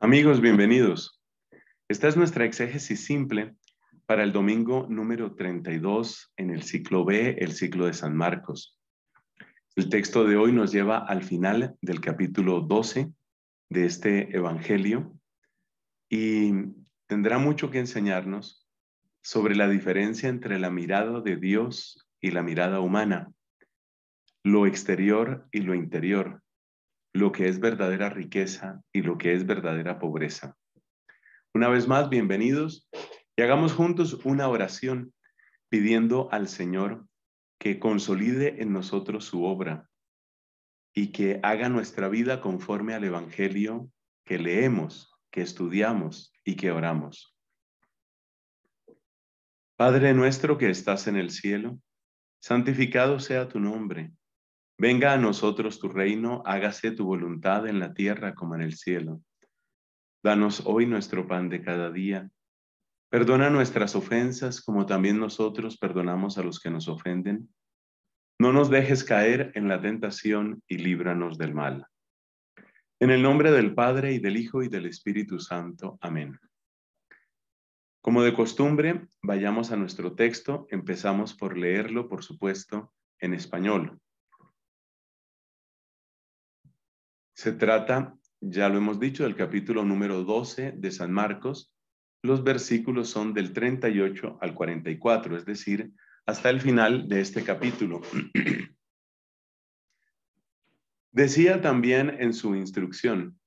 Amigos, bienvenidos. Esta es nuestra exégesis simple para el domingo número 32 en el ciclo B, el ciclo de San Marcos. El texto de hoy nos lleva al final del capítulo 12 de este Evangelio y tendrá mucho que enseñarnos sobre la diferencia entre la mirada de Dios y la mirada humana, lo exterior y lo interior, lo que es verdadera riqueza y lo que es verdadera pobreza. Una vez más, bienvenidos y hagamos juntos una oración pidiendo al Señor que consolide en nosotros su obra y que haga nuestra vida conforme al Evangelio que leemos, que estudiamos y que oramos. Padre nuestro que estás en el cielo, santificado sea tu nombre Venga a nosotros tu reino, hágase tu voluntad en la tierra como en el cielo. Danos hoy nuestro pan de cada día. Perdona nuestras ofensas como también nosotros perdonamos a los que nos ofenden. No nos dejes caer en la tentación y líbranos del mal. En el nombre del Padre y del Hijo y del Espíritu Santo. Amén. Como de costumbre, vayamos a nuestro texto. Empezamos por leerlo, por supuesto, en español. Se trata, ya lo hemos dicho, del capítulo número 12 de San Marcos. Los versículos son del 38 al 44, es decir, hasta el final de este capítulo. Decía también en su instrucción,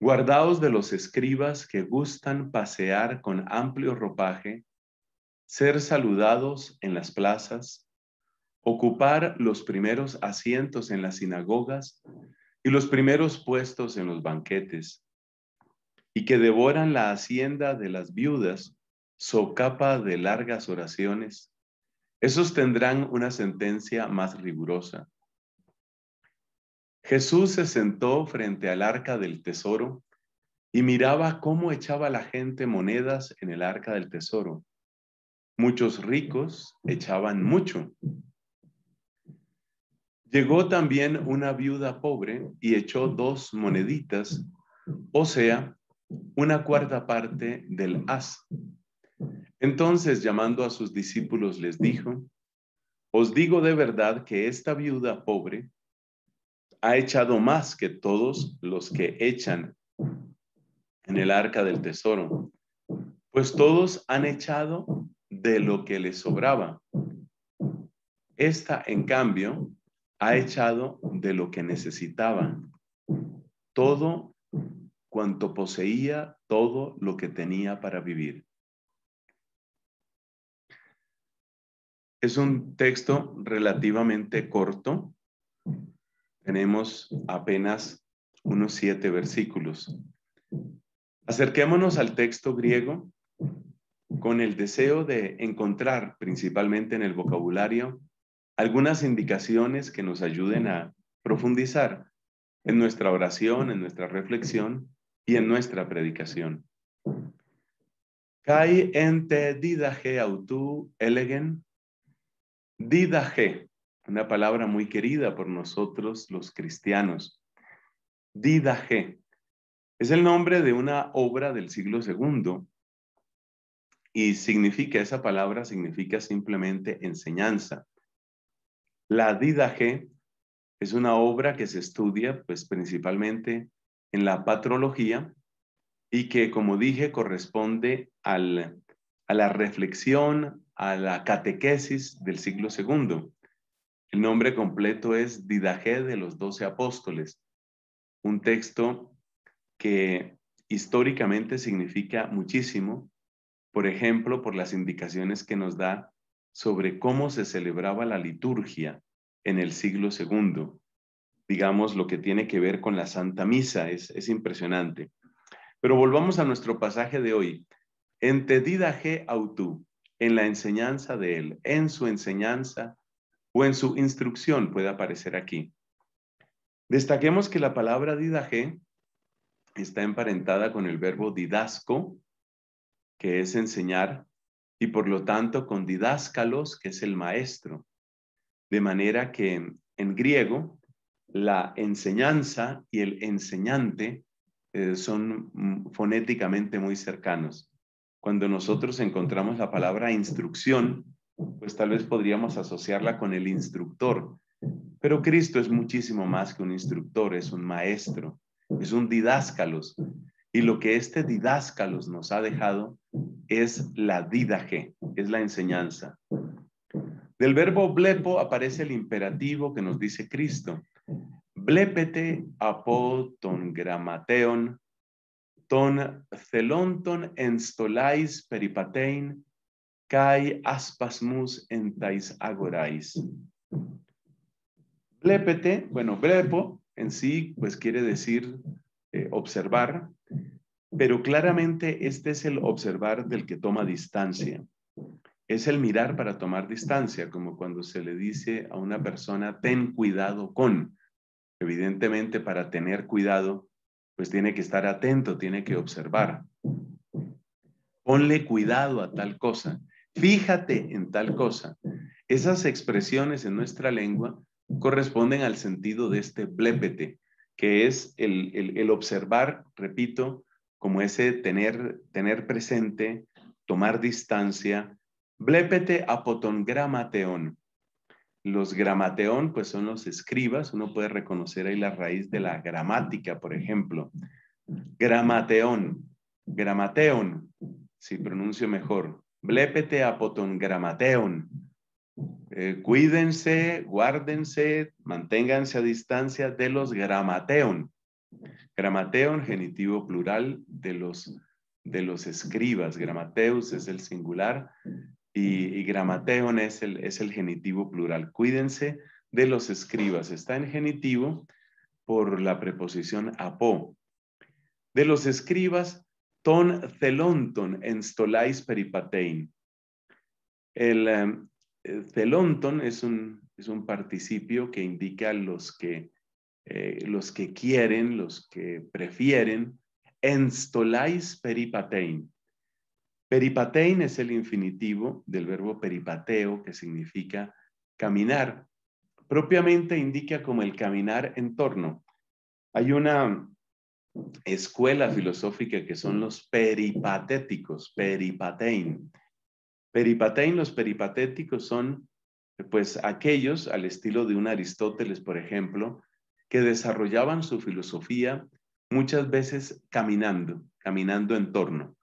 guardaos de los escribas que gustan pasear con amplio ropaje, ser saludados en las plazas, ocupar los primeros asientos en las sinagogas y los primeros puestos en los banquetes, y que devoran la hacienda de las viudas, socapa de largas oraciones, esos tendrán una sentencia más rigurosa. Jesús se sentó frente al arca del tesoro y miraba cómo echaba la gente monedas en el arca del tesoro. Muchos ricos echaban mucho Llegó también una viuda pobre y echó dos moneditas, o sea, una cuarta parte del as. Entonces, llamando a sus discípulos, les dijo, os digo de verdad que esta viuda pobre ha echado más que todos los que echan en el arca del tesoro, pues todos han echado de lo que les sobraba. Esta, en cambio, ha echado de lo que necesitaba todo cuanto poseía, todo lo que tenía para vivir. Es un texto relativamente corto. Tenemos apenas unos siete versículos. Acerquémonos al texto griego con el deseo de encontrar, principalmente en el vocabulario, algunas indicaciones que nos ayuden a profundizar en nuestra oración, en nuestra reflexión y en nuestra predicación. Kai ente didaje autu elegen. Didaje, una palabra muy querida por nosotros los cristianos. Didaje es el nombre de una obra del siglo II y significa, esa palabra significa simplemente enseñanza la Didaje es una obra que se estudia pues principalmente en la patrología y que, como dije, corresponde a la reflexión, a la catequesis del siglo II. El nombre completo es Didaje de los Doce Apóstoles, un texto que históricamente significa muchísimo, por ejemplo, por las indicaciones que nos da sobre cómo se celebraba la liturgia en el siglo II, digamos, lo que tiene que ver con la Santa Misa, es, impresionante. Pero volvamos a nuestro pasaje de hoy. didaje autú, en la enseñanza de él, en su enseñanza o en su instrucción puede aparecer aquí. Destaquemos que la palabra didaje está emparentada con el verbo didasco, que es enseñar, y por lo tanto con didáscalos, que es el maestro. De manera que en griego la enseñanza y el enseñante eh, son mm, fonéticamente muy cercanos. Cuando nosotros encontramos la palabra instrucción, pues tal vez podríamos asociarla con el instructor, pero Cristo es muchísimo más que un instructor, es un maestro, es un didáscalos. Y lo que este didáscalos nos ha dejado es la didaje, es la enseñanza. Del verbo blepo aparece el imperativo que nos dice Cristo. Blepete apoton gramateon ton celonton enstolais peripatein kai aspasmus entais agorais. Blepete, bueno, blepo en sí, pues quiere decir eh, observar, pero claramente este es el observar del que toma distancia es el mirar para tomar distancia, como cuando se le dice a una persona, ten cuidado con. Evidentemente, para tener cuidado, pues tiene que estar atento, tiene que observar. Ponle cuidado a tal cosa, fíjate en tal cosa. Esas expresiones en nuestra lengua corresponden al sentido de este blépete, que es el, el observar, repito, como ese tener, tener presente, tomar distancia, Blépete apoton gramateon. Los gramateón, pues son los escribas. Uno puede reconocer ahí la raíz de la gramática, por ejemplo. Gramateón, gramateon, si pronuncio mejor. Blépete apoton gramateón. Eh, cuídense, guárdense, manténganse a distancia de los gramateon. Gramateon, genitivo plural de los, de los escribas. Gramateus es el singular y, gramateón gramateon es el, genitivo plural. Cuídense de los escribas. Está en genitivo por la preposición apó. De los escribas, ton celonton en stolais peripatein. El em, eh, celonton es un, participio que indica los que, eh, los que quieren, los que prefieren, en stolais peripatein. Peripatein es el infinitivo del verbo peripateo, que significa caminar. Propiamente indica como el caminar en torno. Hay una escuela filosófica que son los peripatéticos, peripatein. Peripatein, los peripatéticos son pues aquellos, al estilo de un Aristóteles, por ejemplo, que desarrollaban su filosofía muchas veces caminando, caminando en torno.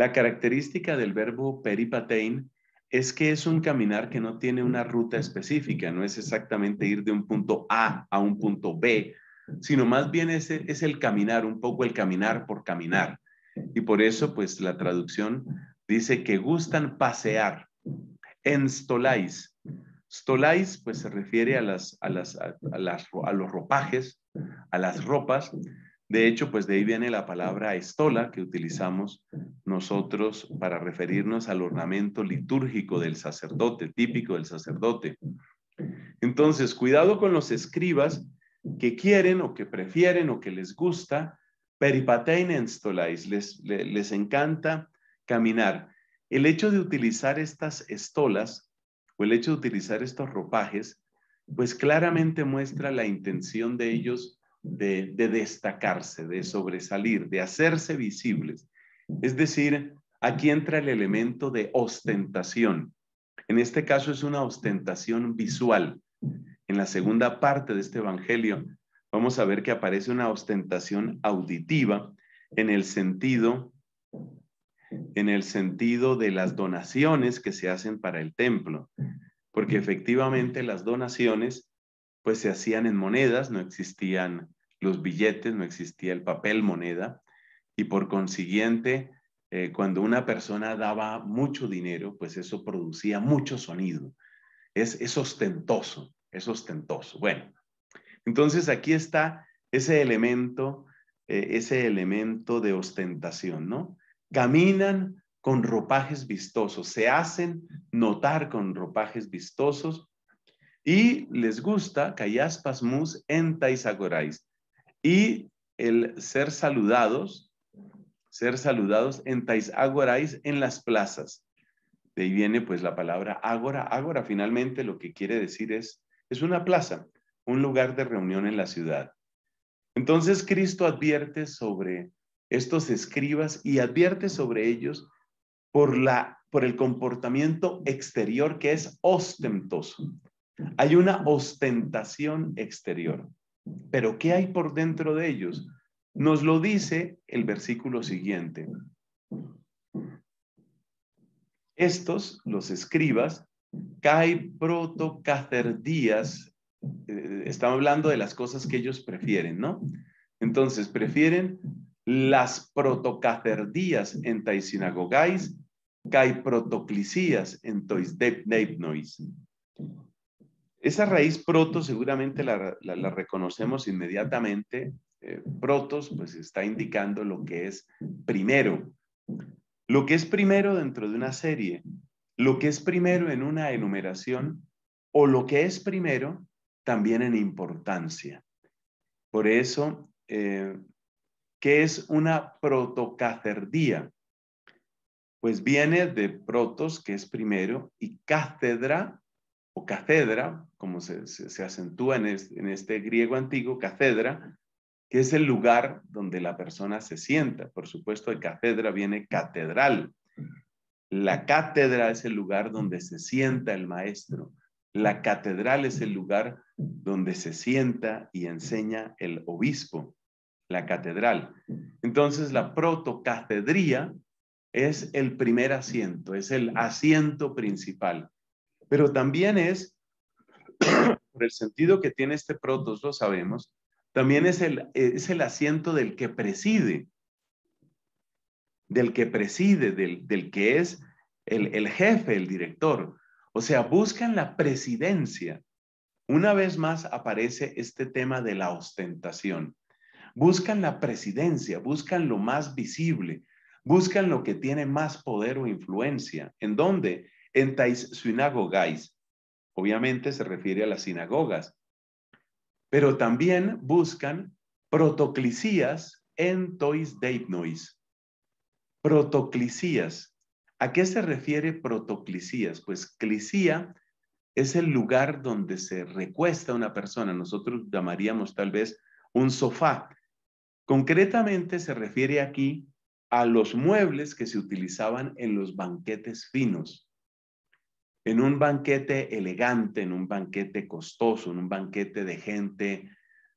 La característica del verbo peripatein es que es un caminar que no tiene una ruta específica, no es exactamente ir de un punto A a un punto B, sino más bien es, es el caminar, un poco el caminar por caminar. Y por eso, pues la traducción dice que gustan pasear. En stolais. Stolais, pues se refiere a, las, las, las, a los ropajes, a las ropas, de hecho, pues de ahí viene la palabra estola que utilizamos nosotros para referirnos al ornamento litúrgico del sacerdote, típico del sacerdote. Entonces, cuidado con los escribas que quieren o que prefieren o que les gusta peripatein estola, les, les encanta caminar. El hecho de utilizar estas estolas o el hecho de utilizar estos ropajes, pues claramente muestra la intención de ellos de, destacarse, de sobresalir, de hacerse visibles. Es decir, aquí entra el elemento de ostentación. En este caso es una ostentación visual. En la segunda parte de este Evangelio vamos a ver que aparece una ostentación auditiva en el sentido en el sentido de las donaciones que se hacen para el templo, porque efectivamente las donaciones pues se hacían en monedas, no existían los billetes, no existía el papel moneda y por consiguiente, eh, cuando una persona daba mucho dinero, pues eso producía mucho sonido. Es, ostentoso, es ostentoso. Bueno, entonces aquí está ese elemento, eh, ese elemento de ostentación, ¿no? Caminan con ropajes vistosos, se hacen notar con ropajes vistosos y les gusta callas Mus en Taisagorais. Y el ser saludados, ser saludados en agorais en las plazas. De ahí viene pues la palabra agora. Ágora finalmente lo que quiere decir es, es una plaza, un lugar de reunión en la ciudad. Entonces Cristo advierte sobre estos escribas y advierte sobre ellos por, la, por el comportamiento exterior que es ostentoso. Hay una ostentación exterior. Pero ¿qué hay por dentro de ellos? Nos lo dice el versículo siguiente. Estos, los escribas, Kai protocacerdías, estamos eh, hablando de las cosas que ellos prefieren, ¿no? Entonces, prefieren las protocacerdías en Tai sinagogais, kai protoclicías en tois esa raíz proto seguramente la, reconocemos inmediatamente. Eh, protos pues está indicando lo que es primero. Lo que es primero dentro de una serie, lo que es primero en una enumeración o lo que es primero también en importancia. Por eso, eh, ¿qué es una protocacerdía? Pues viene de protos, que es primero, y cátedra, o catedra, como se, acentúa en, en este griego antiguo, catedra, que es el lugar donde la persona se sienta. Por supuesto, de catedra viene catedral. La cátedra es el lugar donde se sienta el maestro. La catedral es el lugar donde se sienta y enseña el obispo, la catedral. Entonces, la protocatedría es el primer asiento, es el asiento principal pero también es, por el sentido que tiene este protos, lo sabemos, también es el, es el asiento del que preside, del que preside, del, que es el, el jefe, el director. O sea, buscan la presidencia. Una vez más aparece este tema de la ostentación. Buscan la presidencia, buscan lo más visible, buscan lo que tiene más poder o influencia. ¿En dónde? En tais sinagogais, obviamente se refiere a las sinagogas, pero también buscan protoclicías en tois deipnois. Protoclicías. ¿A qué se refiere protoclicías? Pues clisía es el lugar donde se recuesta una persona. Nosotros llamaríamos tal vez un sofá. Concretamente se refiere aquí a los muebles que se utilizaban en los banquetes finos en un banquete elegante, en un banquete costoso, en un banquete de gente,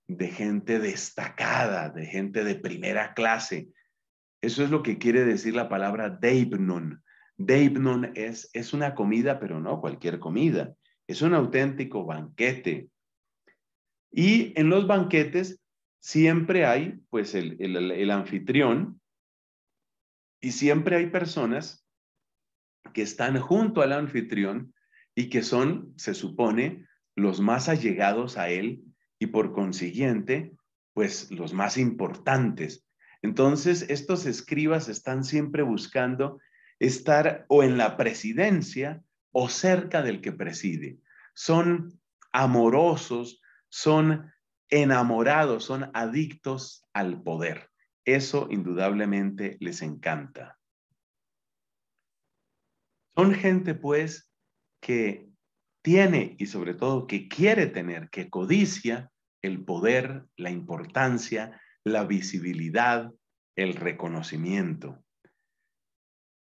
de gente destacada, de gente de primera clase. Eso es lo que quiere decir la palabra deibnon. Deibnon es, es una comida, pero no cualquier comida. Es un auténtico banquete. Y en los banquetes siempre hay, pues, el, el anfitrión y siempre hay personas que están junto al anfitrión y que son, se supone, los más allegados a él y por consiguiente, pues los más importantes. Entonces, estos escribas están siempre buscando estar o en la presidencia o cerca del que preside. Son amorosos, son enamorados, son adictos al poder. Eso indudablemente les encanta. Son gente pues que tiene y sobre todo que quiere tener, que codicia el poder, la importancia, la visibilidad, el reconocimiento.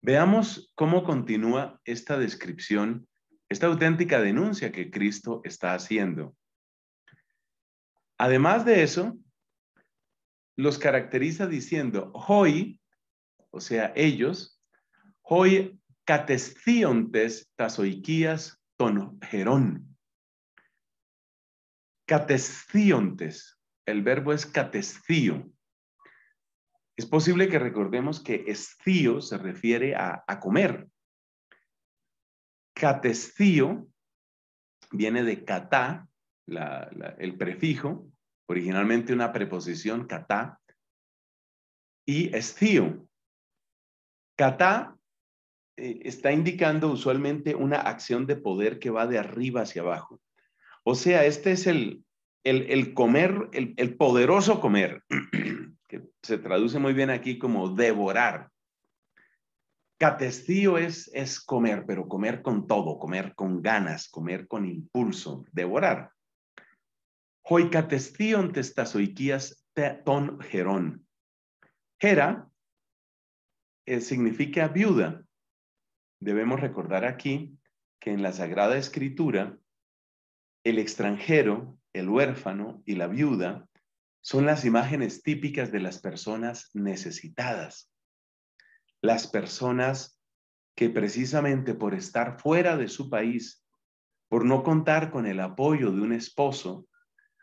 Veamos cómo continúa esta descripción, esta auténtica denuncia que Cristo está haciendo. Además de eso, los caracteriza diciendo, hoy, o sea, ellos, hoy catesciontes tasoikías tonojerón. gerón. Catesciontes, el verbo es catescio. Es posible que recordemos que estío se refiere a, comer. Catescio viene de catá, el prefijo, originalmente una preposición catá, y estío. Catá eh, está indicando usualmente una acción de poder que va de arriba hacia abajo. O sea, este es el, el, comer, el, poderoso comer, que se traduce muy bien aquí como devorar. Catestío es, es comer, pero comer con todo, comer con ganas, comer con impulso, devorar. en testazoiquías ton gerón. Gera eh, significa viuda debemos recordar aquí que en la Sagrada Escritura, el extranjero, el huérfano y la viuda son las imágenes típicas de las personas necesitadas, las personas que precisamente por estar fuera de su país, por no contar con el apoyo de un esposo,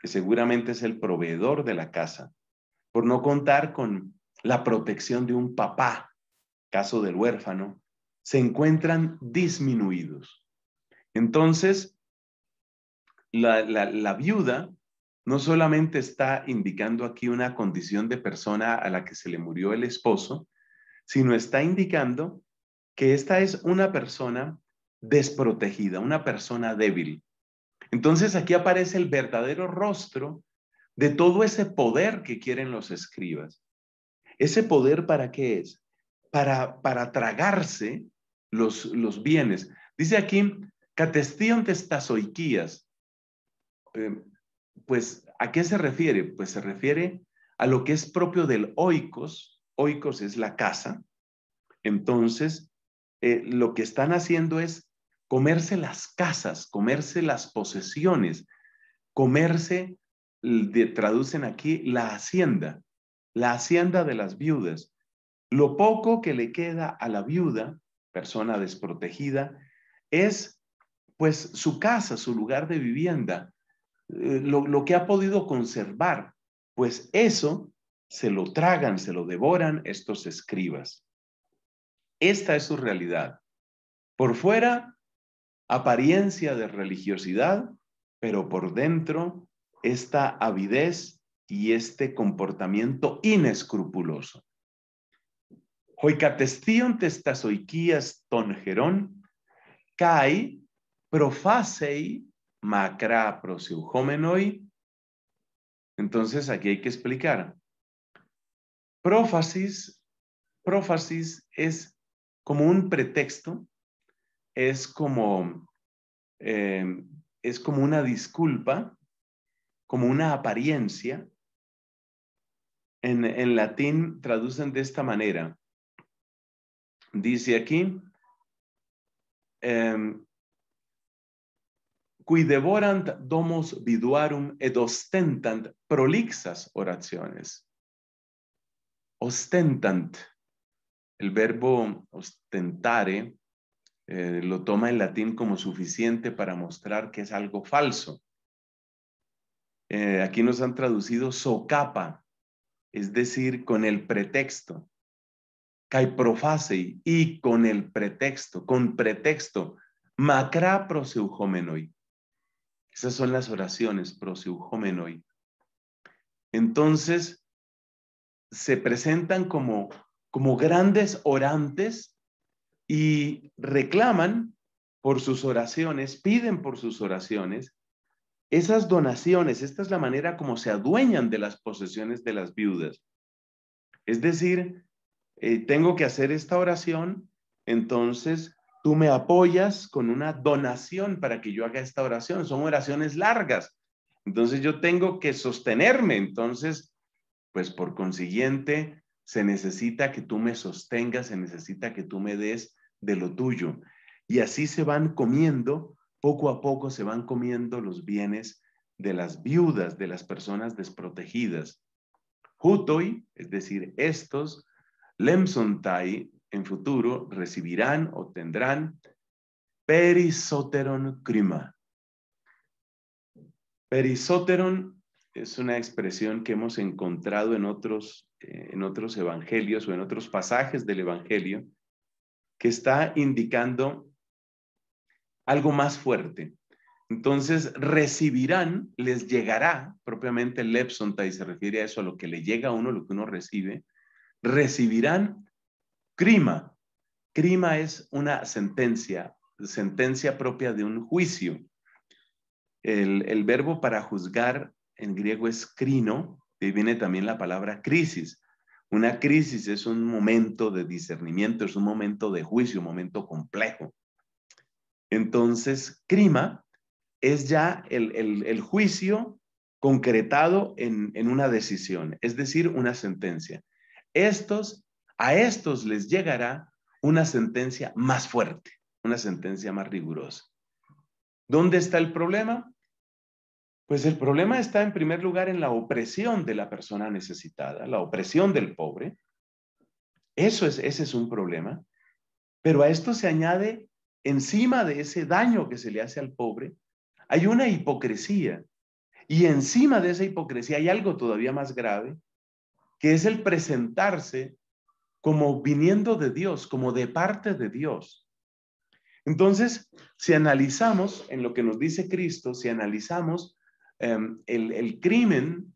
que seguramente es el proveedor de la casa, por no contar con la protección de un papá, caso del huérfano, se encuentran disminuidos. Entonces, la, viuda no solamente está indicando aquí una condición de persona a la que se le murió el esposo, sino está indicando que esta es una persona desprotegida, una persona débil. Entonces aquí aparece el verdadero rostro de todo ese poder que quieren los escribas. ¿Ese poder para qué es? Para, para tragarse los, bienes. Dice aquí, catestión estas Eh, em, pues, ¿a qué se refiere? Pues se refiere a lo que es propio del oikos. Oikos es la casa. Entonces, eh, lo que están haciendo es comerse las casas, comerse las posesiones, comerse, traducen aquí, la hacienda, la hacienda de las viudas. Lo poco que le queda a la viuda persona desprotegida, es pues su casa, su lugar de vivienda, eh, lo que ha podido conservar, pues eso se lo tragan, se lo devoran estos escribas. Esta es su realidad. Por fuera, apariencia de religiosidad, pero por dentro, esta avidez y este comportamiento inescrupuloso hoicatestion testasoiquias ton geron, kai profasei macra proseuhomenoi. Entonces aquí hay que explicar. Prófasis, prófasis es como un pretexto, es como, eh, es como una disculpa, como una apariencia. En, en latín traducen de esta manera, Dice aquí, Cuidevorant em, qui devorant domus viduarum et ostentant prolixas oraciones. Ostentant. El verbo ostentare eh, lo toma en latín como suficiente para mostrar que es algo falso. Eh, aquí nos han traducido socapa, es decir, con el pretexto y con el pretexto, con pretexto, macra proseujomenoi. Esas son las oraciones proseujomenoi. Entonces, se presentan como, como grandes orantes y reclaman por sus oraciones, piden por sus oraciones esas donaciones. Esta es la manera como se adueñan de las posesiones de las viudas. Es decir, eh, tengo que hacer esta oración, entonces tú me apoyas con una donación para que yo haga esta oración. Son oraciones largas. Entonces yo tengo que sostenerme. Entonces, pues por consiguiente, se necesita que tú me sostengas, se necesita que tú me des de lo tuyo. Y así se van comiendo, poco a poco se van comiendo los bienes de las viudas, de las personas desprotegidas. Jutoi, es decir, estos Lemsontai en futuro recibirán o tendrán perisoteron crima. Perisoteron es una expresión que hemos encontrado en otros, eh, en otros evangelios o en otros pasajes del evangelio que está indicando algo más fuerte. Entonces, recibirán, les llegará, propiamente Lepsontai se refiere a eso, a lo que le llega a uno, lo que uno recibe, recibirán crima. Crima es una sentencia, sentencia propia de un juicio. El, verbo para juzgar en griego es crino, y viene también la palabra crisis. Una crisis es un momento de discernimiento, es un momento de juicio, un momento complejo. Entonces, crima es ya el, juicio concretado en, una decisión, es decir, una sentencia. Estos, a estos les llegará una sentencia más fuerte, una sentencia más rigurosa. ¿Dónde está el problema? Pues el problema está en primer lugar en la opresión de la persona necesitada, la opresión del pobre. Eso es, ese es un problema. Pero a esto se añade, encima de ese daño que se le hace al pobre, hay una hipocresía. Y encima de esa hipocresía hay algo todavía más grave, que es el presentarse como viniendo de Dios, como de parte de Dios. Entonces, si analizamos en lo que nos dice Cristo, si analizamos em, el, crimen,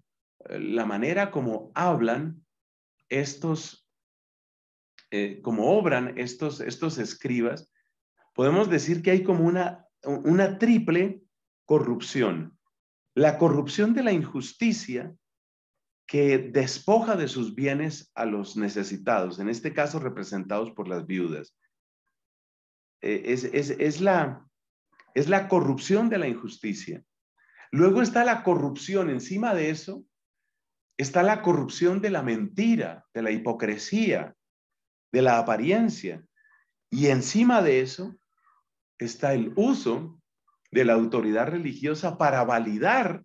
eh, la manera como hablan estos, eh, como obran estos, estos escribas, podemos decir que hay como una, una triple corrupción. La corrupción de la injusticia, que despoja de sus bienes a los necesitados, en este caso representados por las viudas. Eh, es, es, es, la, es la corrupción de la injusticia. Luego está la corrupción, encima de eso está la corrupción de la mentira, de la hipocresía, de la apariencia. Y encima de eso está el uso de la autoridad religiosa para validar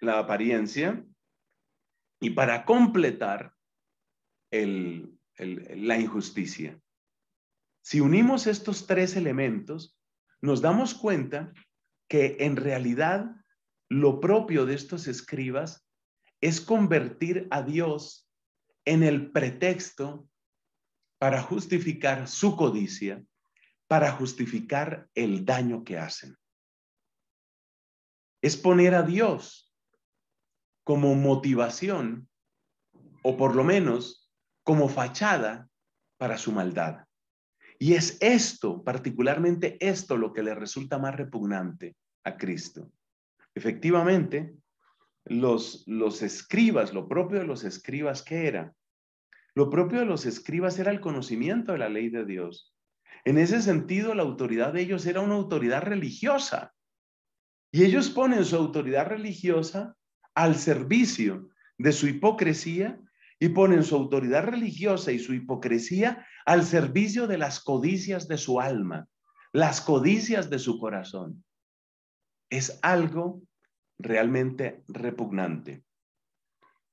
la apariencia y para completar la injusticia. Si unimos estos tres elementos, nos damos cuenta que en realidad lo propio de estos escribas es convertir a Dios en el pretexto para justificar su codicia, para justificar el daño que hacen. Es poner a Dios como motivación, o por lo menos como fachada para su maldad. Y es esto, particularmente esto, lo que le resulta más repugnante a Cristo. Efectivamente, los, los escribas, lo propio de los escribas, ¿qué era? Lo propio de los escribas era el conocimiento de la ley de Dios. En ese sentido, la autoridad de ellos era una autoridad religiosa. Y ellos ponen su autoridad religiosa al servicio de su hipocresía y ponen su autoridad religiosa y su hipocresía al servicio de las codicias de su alma, las codicias de su corazón. Es algo realmente repugnante.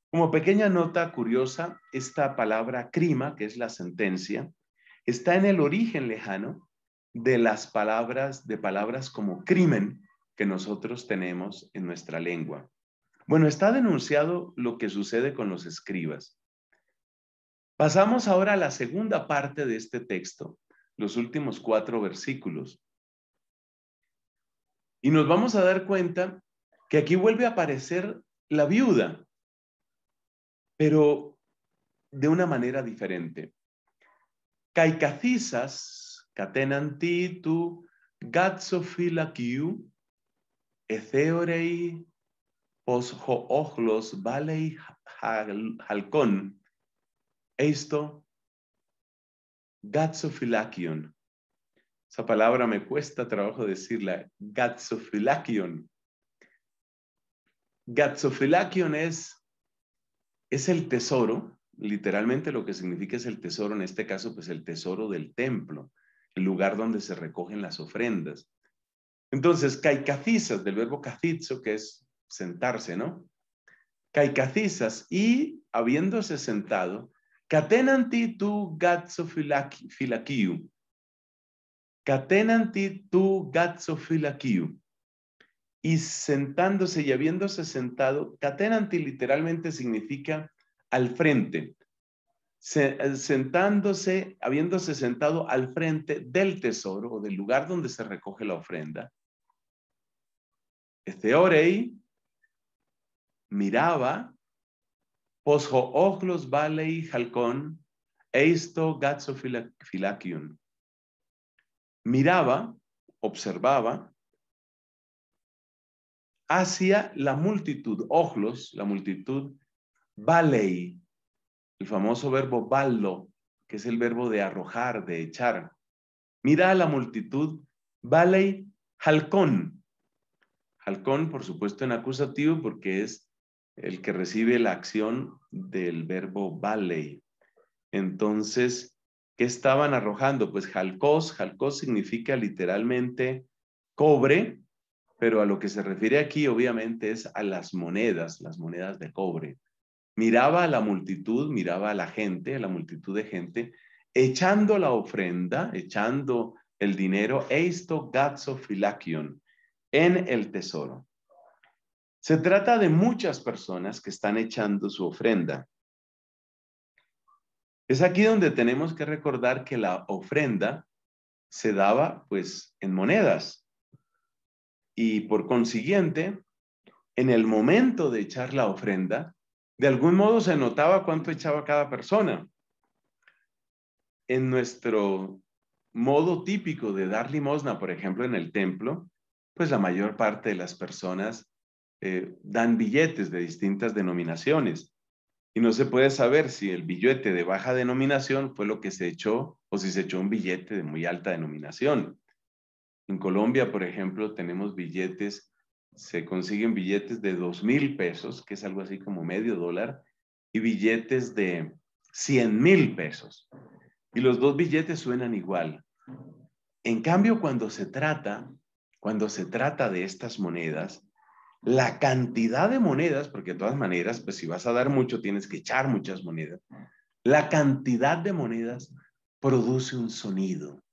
Como pequeña nota curiosa, esta palabra crima, que es la sentencia, está en el origen lejano de las palabras de palabras como crimen que nosotros tenemos en nuestra lengua. Bueno, está denunciado lo que sucede con los escribas. Pasamos ahora a la segunda parte de este texto, los últimos cuatro versículos. Y nos vamos a dar cuenta que aquí vuelve a aparecer la viuda, pero de una manera diferente. Caicacizas, catenantitu, gatsofilakiu, etheorei, os vale valei halcón, esto gatsofilakion. Esa palabra me cuesta trabajo decirla, gatsofilakion. Gatsofilakion es, el tesoro, literalmente lo que significa es el tesoro, en este caso pues el tesoro del templo, el lugar donde se recogen las ofrendas. Entonces, kaikacizas, del verbo cacizo, que es sentarse, ¿no? Caicacizas, y habiéndose sentado, catenanti tu gatso Catenanti tu gatso Y sentándose y habiéndose sentado, catenanti literalmente significa al frente. Eh, sentándose, habiéndose sentado al frente del tesoro o del lugar donde se recoge la ofrenda. Este orei miraba, posjo ojlos valei halcón, eisto Miraba, observaba, hacia la multitud, ojlos, la multitud, valei, el famoso verbo ballo, que es el verbo de arrojar, de echar. Mira a la multitud, valei halcón. Halcón, por supuesto, en acusativo porque es el que recibe la acción del verbo vale. Entonces, ¿qué estaban arrojando? Pues jalcos, jalcos significa literalmente cobre, pero a lo que se refiere aquí obviamente es a las monedas, las monedas de cobre. Miraba a la multitud, miraba a la gente, a la multitud de gente, echando la ofrenda, echando el dinero, eisto gatso en el tesoro. Se trata de muchas personas que están echando su ofrenda. Es aquí donde tenemos que recordar que la ofrenda se daba pues en monedas y por consiguiente en el momento de echar la ofrenda, de algún modo se notaba cuánto echaba cada persona. En nuestro modo típico de dar limosna, por ejemplo, en el templo, pues la mayor parte de las personas eh, dan billetes de distintas denominaciones y no se puede saber si el billete de baja denominación fue lo que se echó o si se echó un billete de muy alta denominación. En Colombia, por ejemplo, tenemos billetes, se consiguen billetes de dos mil pesos, que es algo así como medio dólar, y billetes de cien mil pesos. Y los dos billetes suenan igual. En cambio, cuando se trata, cuando se trata de estas monedas, la cantidad de monedas, porque de todas maneras, pues si vas a dar mucho, tienes que echar muchas monedas. La cantidad de monedas produce un sonido.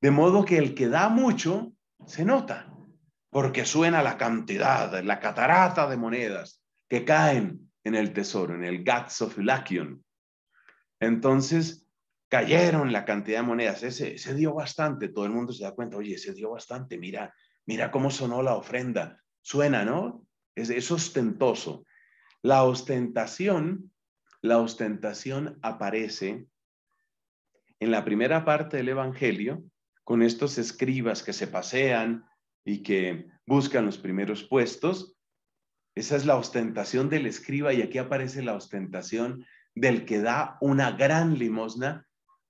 De modo que el que da mucho se nota, porque suena la cantidad, la catarata de monedas que caen en el tesoro, en el Gats of Lachion. Entonces, cayeron la cantidad de monedas. Ese, dio bastante, todo el mundo se da cuenta, oye, ese dio bastante, mira, mira cómo sonó la ofrenda, Suena, ¿no? Es, ostentoso. La ostentación, la ostentación aparece en la primera parte del Evangelio con estos escribas que se pasean y que buscan los primeros puestos. Esa es la ostentación del escriba y aquí aparece la ostentación del que da una gran limosna,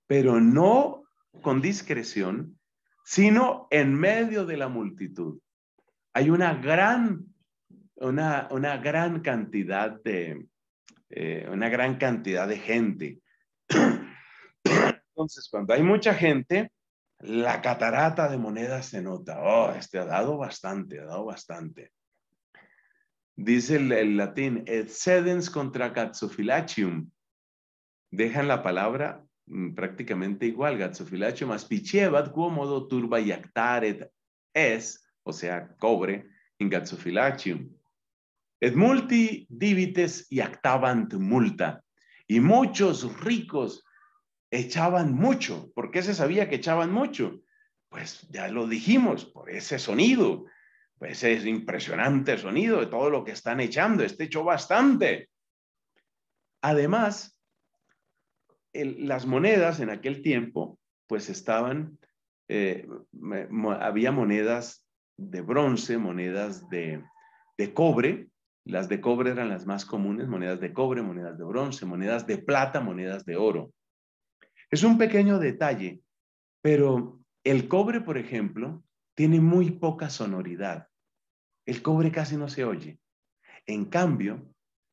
pero no con discreción, sino en medio de la multitud hay una gran, una, una gran cantidad de, eh, una gran cantidad de gente. Entonces, cuando hay mucha gente, la catarata de monedas se nota. Oh, este ha dado bastante, ha dado bastante. Dice el, latín, excedens contra Gatsophilacium. Dejan la palabra mm, prácticamente igual, Gatsophilacium pichevat quomodo turba actaret es o sea, cobre, en Et multi divites y actabant multa. Y muchos ricos echaban mucho. ¿Por qué se sabía que echaban mucho? Pues ya lo dijimos, por ese sonido, pues ese impresionante sonido de todo lo que están echando. Este echó bastante. Además, las monedas en aquel tiempo, pues estaban, eh, había monedas de bronce, monedas de, de cobre. Las de cobre eran las más comunes, monedas de cobre, monedas de bronce, monedas de plata, monedas de oro. Es un pequeño detalle, pero el cobre, por ejemplo, tiene muy poca sonoridad. El cobre casi no se oye. En cambio,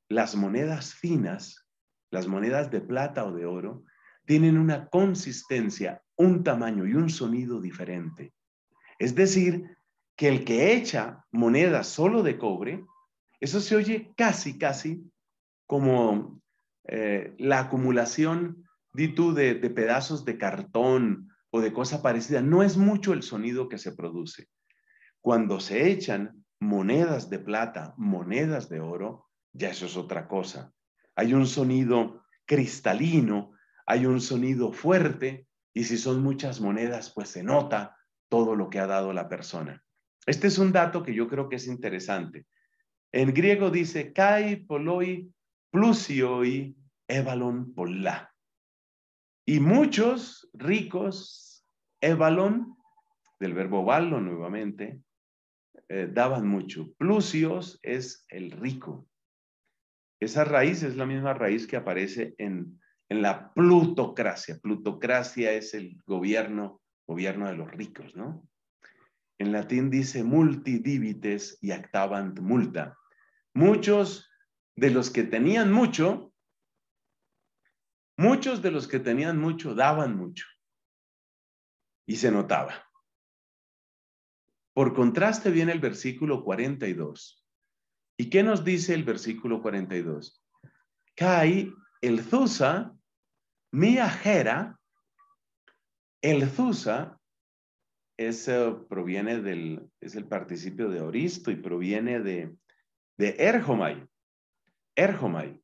las monedas finas, las monedas de plata o de oro, tienen una consistencia, un tamaño y un sonido diferente. Es decir, que el que echa moneda solo de cobre, eso se oye casi, casi como eh, la acumulación, di tú, de pedazos de cartón o de cosa parecida. No es mucho el sonido que se produce. Cuando se echan monedas de plata, monedas de oro, ya eso es otra cosa. Hay un sonido cristalino, hay un sonido fuerte, y si son muchas monedas, pues se nota todo lo que ha dado la persona. Este es un dato que yo creo que es interesante. En griego dice, kai poloi plusioi evalon pola Y muchos ricos, evalon, del verbo valo nuevamente, eh, daban mucho. Plusios es el rico. Esa raíz es la misma raíz que aparece en, en la plutocracia. Plutocracia es el gobierno, gobierno de los ricos, ¿no? En latín dice multidivites y actaban multa. Muchos de los que tenían mucho, muchos de los que tenían mucho daban mucho. Y se notaba. Por contraste viene el versículo 42. ¿Y qué nos dice el versículo 42? Cai el Zusa, mi ajera, el Zusa, eso proviene del, es el participio de oristo y proviene de, de erjomai. Erjomai.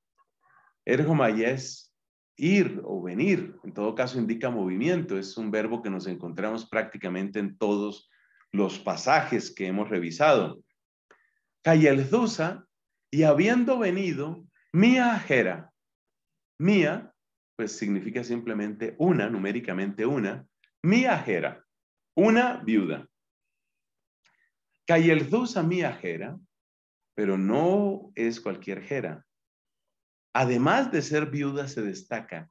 es ir o venir. En todo caso indica movimiento. Es un verbo que nos encontramos prácticamente en todos los pasajes que hemos revisado. Cayelzusa, y habiendo venido, mía ajera. Mía, pues significa simplemente una, numéricamente una, mía ajera una viuda. dos a mí pero no es cualquier jera. Además de ser viuda, se destaca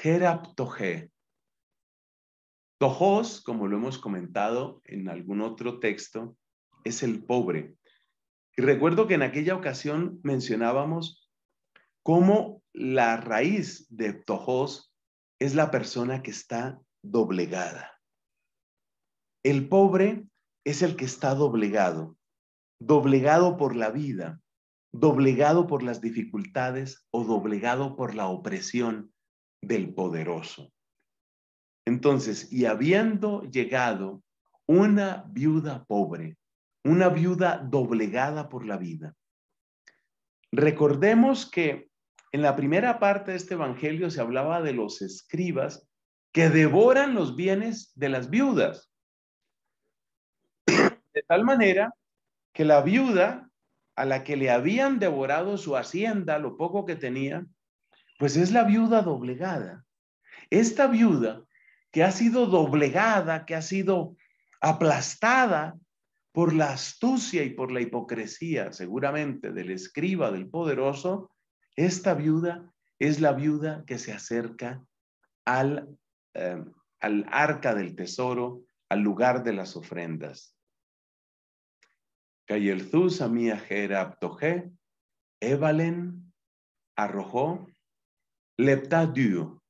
Ptoje. Tojos, como lo hemos comentado en algún otro texto, es el pobre. Y recuerdo que en aquella ocasión mencionábamos cómo la raíz de Tojos es la persona que está doblegada. El pobre es el que está doblegado, doblegado por la vida, doblegado por las dificultades o doblegado por la opresión del poderoso. Entonces, y habiendo llegado una viuda pobre, una viuda doblegada por la vida. Recordemos que en la primera parte de este Evangelio se hablaba de los escribas que devoran los bienes de las viudas tal manera que la viuda a la que le habían devorado su hacienda, lo poco que tenía, pues es la viuda doblegada. Esta viuda que ha sido doblegada, que ha sido aplastada por la astucia y por la hipocresía seguramente del escriba, del poderoso, esta viuda es la viuda que se acerca al, eh, al arca del tesoro, al lugar de las ofrendas. Cayelzus amia aptoje, Evalen arrojó, Leptadio.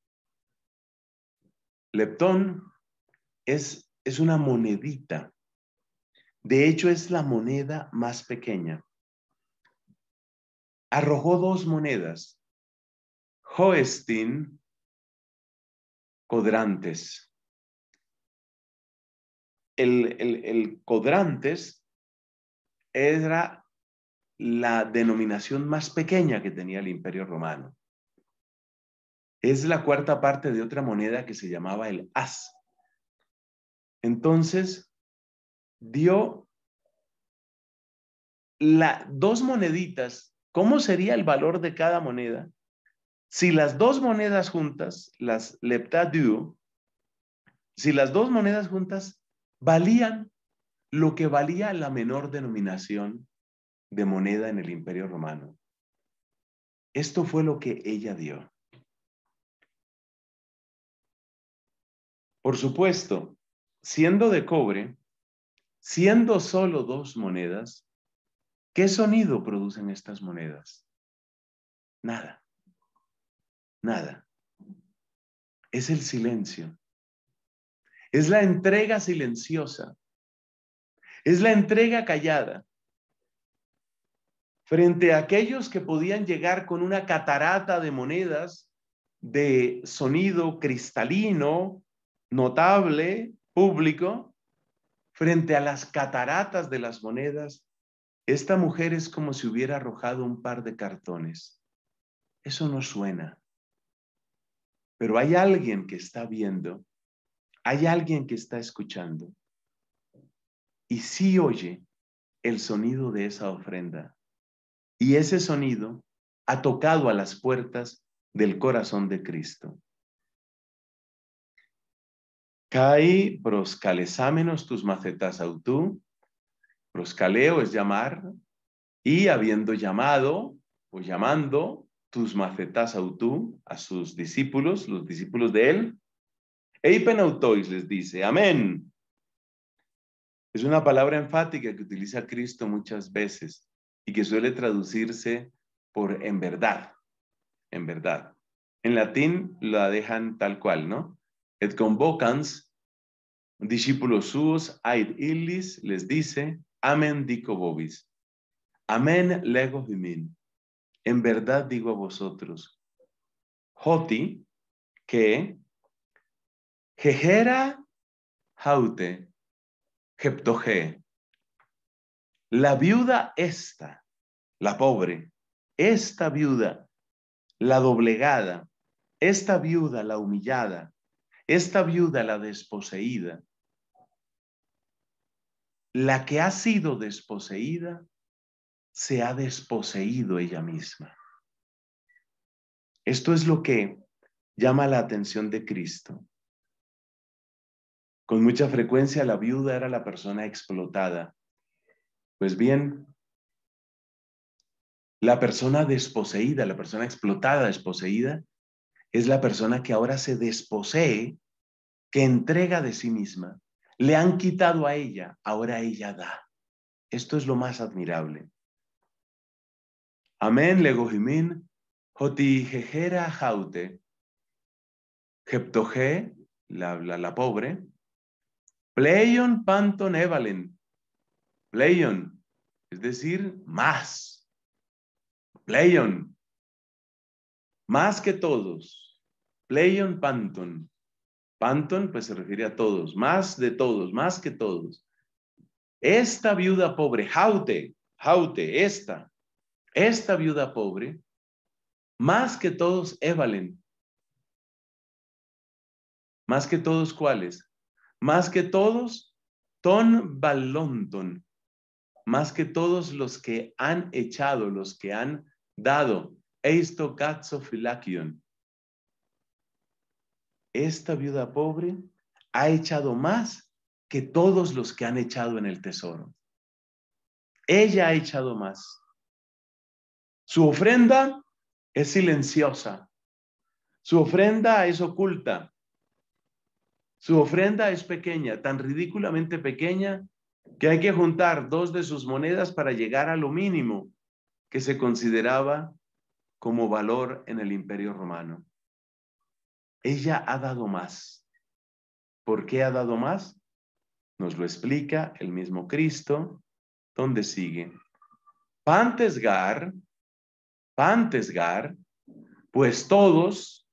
Leptón es, una monedita. De hecho, es la moneda más pequeña. Arrojó dos monedas. Joestin, codrantes. El, el, el codrantes era la denominación más pequeña que tenía el imperio romano. Es la cuarta parte de otra moneda que se llamaba el as. Entonces, dio la, dos moneditas. ¿Cómo sería el valor de cada moneda? Si las dos monedas juntas, las lepta si las dos monedas juntas valían lo que valía la menor denominación de moneda en el imperio romano. Esto fue lo que ella dio. Por supuesto, siendo de cobre, siendo solo dos monedas, ¿qué sonido producen estas monedas? Nada, nada. Es el silencio. Es la entrega silenciosa es la entrega callada frente a aquellos que podían llegar con una catarata de monedas de sonido cristalino, notable, público, frente a las cataratas de las monedas, esta mujer es como si hubiera arrojado un par de cartones. Eso no suena. Pero hay alguien que está viendo, hay alguien que está escuchando y sí oye el sonido de esa ofrenda. Y ese sonido ha tocado a las puertas del corazón de Cristo. Kai proscalesámenos tus macetas autú. Proscaleo es llamar. Y habiendo llamado o llamando tus macetas autú a sus discípulos, los discípulos de él, Eipenautois les dice, amén. Es una palabra enfática que utiliza Cristo muchas veces y que suele traducirse por en verdad, en verdad. En latín la dejan tal cual, ¿no? Et convocans discípulos suos ait illis les dice amen dico vobis. Amen lego vimin. En verdad digo a vosotros. Joti que haute G. La viuda esta, la pobre, esta viuda, la doblegada, esta viuda, la humillada, esta viuda, la desposeída, la que ha sido desposeída, se ha desposeído ella misma. Esto es lo que llama la atención de Cristo. Con mucha frecuencia la viuda era la persona explotada. Pues bien, la persona desposeída, la persona explotada, desposeída, es la persona que ahora se desposee, que entrega de sí misma. Le han quitado a ella, ahora ella da. Esto es lo más admirable. Amén, joti jejera jaute, jeptoje, la pobre, Pleion panton evalen. Pleion, es decir, más. Pleion, más que todos. Pleion panton. Panton, pues se refiere a todos, más de todos, más que todos. Esta viuda pobre, jaute, jaute, esta, esta viuda pobre, más que todos, evalen. Más que todos, ¿cuáles? más que todos, ton balonton. más que todos los que han echado, los que han dado, eisto katsofilakion. Esta viuda pobre ha echado más que todos los que han echado en el tesoro. Ella ha echado más. Su ofrenda es silenciosa. Su ofrenda es oculta. Su ofrenda es pequeña, tan ridículamente pequeña que hay que juntar dos de sus monedas para llegar a lo mínimo que se consideraba como valor en el imperio romano. Ella ha dado más. ¿Por qué ha dado más? Nos lo explica el mismo Cristo, donde sigue. Pantesgar, Pantesgar, pues todos,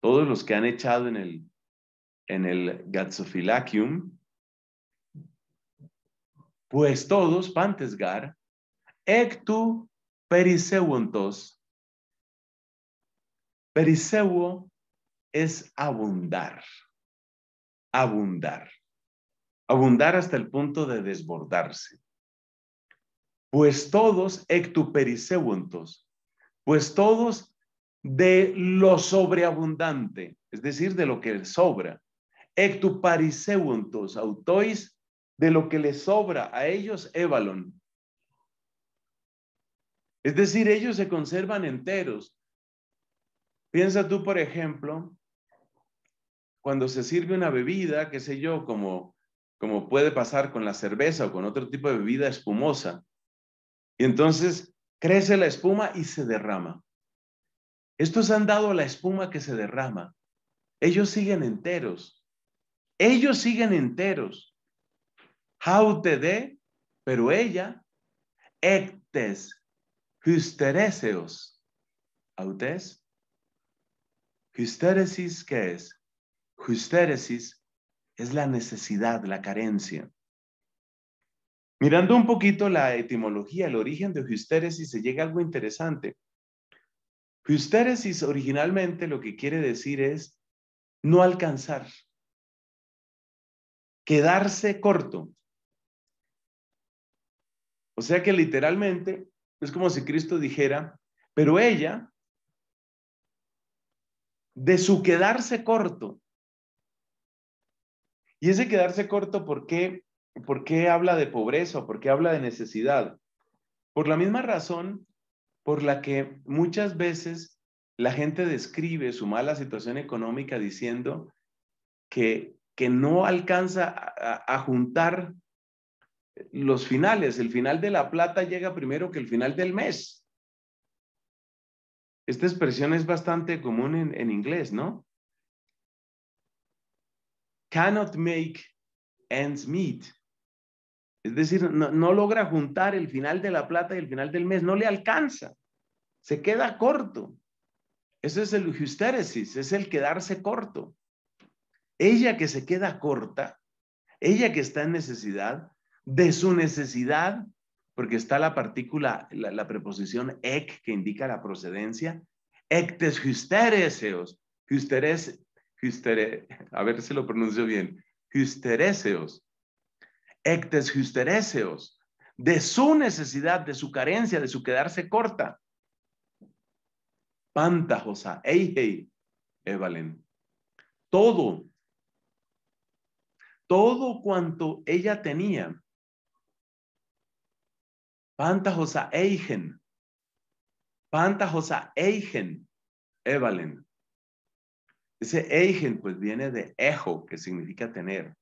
todos los que han echado en el en el Gatsophylacium, pues todos, Pantesgar, ectu periseuontos. Periseuo es abundar, abundar, abundar hasta el punto de desbordarse. Pues todos ectu periseuontos, pues todos de lo sobreabundante, es decir, de lo que sobra, pariseuntos autois, de lo que les sobra a ellos, évalon. Es decir, ellos se conservan enteros. Piensa tú, por ejemplo, cuando se sirve una bebida, qué sé yo, como, como puede pasar con la cerveza o con otro tipo de bebida espumosa, y entonces crece la espuma y se derrama. Estos han dado la espuma que se derrama. Ellos siguen enteros. Ellos siguen enteros. de, pero ella, ectes, hystereseos. ¿Autes? Hysteresis, ¿qué es? Hysteresis es la necesidad, la carencia. Mirando un poquito la etimología, el origen de hysteresis, se llega a algo interesante. Hysteresis originalmente lo que quiere decir es no alcanzar, quedarse corto. O sea que literalmente es como si Cristo dijera, pero ella, de su quedarse corto, y ese quedarse corto, ¿por qué, ¿por qué habla de pobreza? ¿Por qué habla de necesidad? Por la misma razón por la que muchas veces la gente describe su mala situación económica diciendo que que no alcanza a, juntar los finales. El final de la plata llega primero que el final del mes. Esta expresión es bastante común en, inglés, ¿no? Cannot make ends meet. Es decir, no, logra juntar el final de la plata y el final del mes, no le alcanza, se queda corto. Eso es el hysteresis, es el quedarse corto. Ella que se queda corta, ella que está en necesidad, de su necesidad, porque está la partícula, la, preposición ek que indica la procedencia, ectes hystereseos, a ver si lo pronuncio bien, hystereseos, ectes justereseos. de su necesidad, de su carencia, de su quedarse corta. Pantajosa, ey. evalen. Todo todo cuanto ella tenía. Pantajosa eigen. Pantajosa eigen. Evalen. Ese eigen pues viene de ejo, que significa tener.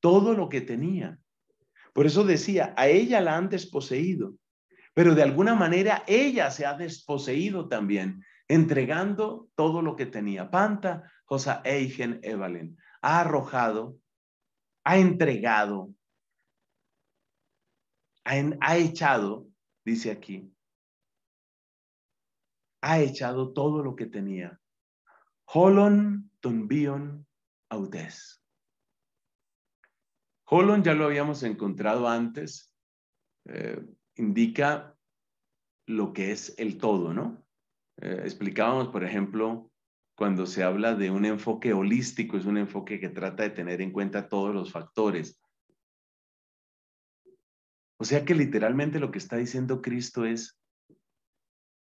Todo lo que tenía. Por eso decía, a ella la han desposeído, pero de alguna manera ella se ha desposeído también, entregando todo lo que tenía. Panta, Josa Eigen Evalen, ha arrojado ha entregado, ha, echado, dice aquí, ha echado todo lo que tenía. Holon tonbion autes. Holon ya lo habíamos encontrado antes, eh, indica lo que es el todo, ¿no? Eh, explicábamos, por ejemplo, cuando se habla de un enfoque holístico, es un enfoque que trata de tener en cuenta todos los factores. O sea que literalmente lo que está diciendo Cristo es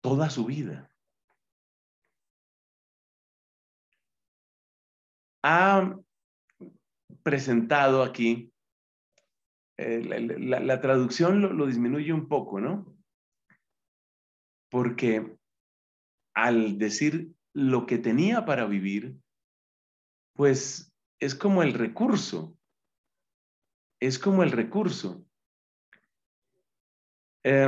toda su vida. Ha presentado aquí, eh, la, traducción lo, lo disminuye un poco, ¿no? Porque al decir lo que tenía para vivir, pues es como el recurso. Es como el recurso. Eh,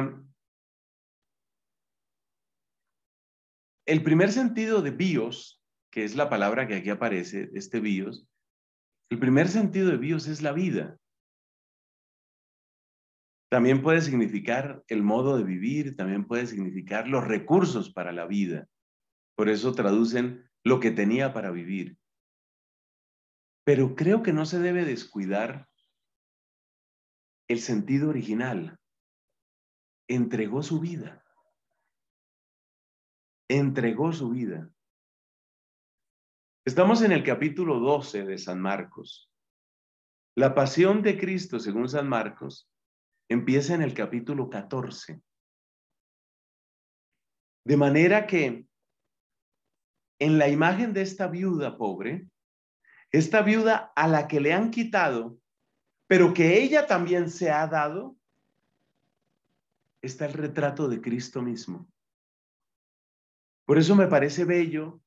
el primer sentido de bios, que es la palabra que aquí aparece, este bios, el primer sentido de bios es la vida. También puede significar el modo de vivir, también puede significar los recursos para la vida. Por eso traducen lo que tenía para vivir. Pero creo que no se debe descuidar el sentido original. Entregó su vida. Entregó su vida. Estamos en el capítulo 12 de San Marcos. La pasión de Cristo, según San Marcos, empieza en el capítulo 14. De manera que en la imagen de esta viuda pobre, esta viuda a la que le han quitado, pero que ella también se ha dado, está el retrato de Cristo mismo. Por eso me parece bello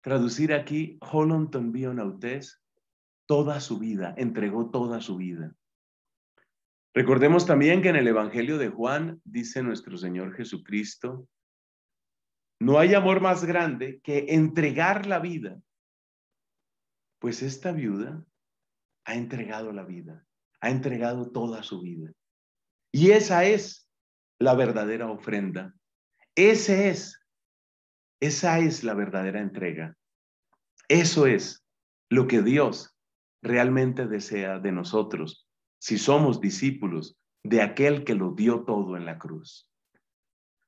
traducir aquí, Holonton Bionautés, toda su vida, entregó toda su vida. Recordemos también que en el Evangelio de Juan dice nuestro Señor Jesucristo, no hay amor más grande que entregar la vida. Pues esta viuda ha entregado la vida, ha entregado toda su vida. Y esa es la verdadera ofrenda. Ese es, esa es la verdadera entrega. Eso es lo que Dios realmente desea de nosotros si somos discípulos de aquel que lo dio todo en la cruz.